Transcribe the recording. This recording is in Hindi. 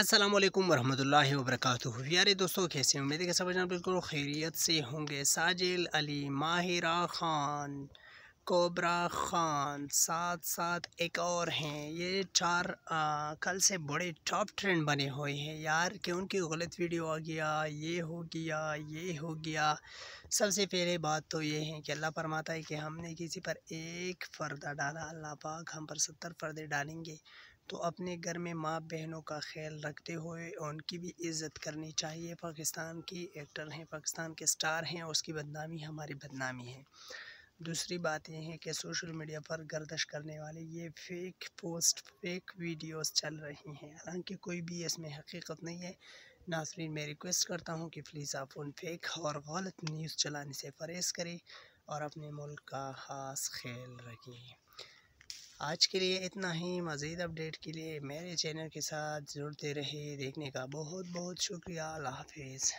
अस्सलाम वालेकुम वरहमतुल्लाहि यारे दोस्तों कैसे उम्मीद के कि सब जान बिल्कुल खैरियत से होंगे साजिल अली माहिरा ख़ान कोबरा ख़ान साथ साथ एक और हैं ये चार आ, कल से बड़े टॉप ट्रेंड बने हुए हैं यार कि उनकी गलत वीडियो आ गया ये हो गया ये हो गया सबसे पहले बात तो ये है कि अल्लाह फरमाता है कि हमने किसी पर एक फ़र्दा डाला अल्लाह पाक हम पर सत्तर फ़र्दे डालेंगे तो अपने घर में माँ बहनों का ख्याल रखते हुए उनकी भी इज़्ज़त करनी चाहिए पाकिस्तान की एक्टर हैं पाकिस्तान के स्टार हैं उसकी बदनामी हमारी बदनामी है दूसरी बात यह है कि सोशल मीडिया पर गर्दश करने वाले ये फेक पोस्ट फेक वीडियोस चल रही हैं हालांकि कोई भी इसमें हकीकत नहीं है नासरीन मैं रिक्वेस्ट करता हूँ कि प्लीज़ आप उन फेक और गलत न्यूज़ चलाने से परहेज़ करें और अपने मुल्क का खास ख्याल रखें आज के लिए इतना ही मज़ीद अपडेट के लिए मेरे चैनल के साथ जुड़ते रहे देखने का बहुत बहुत शुक्रिया अल्लाह हाफिज़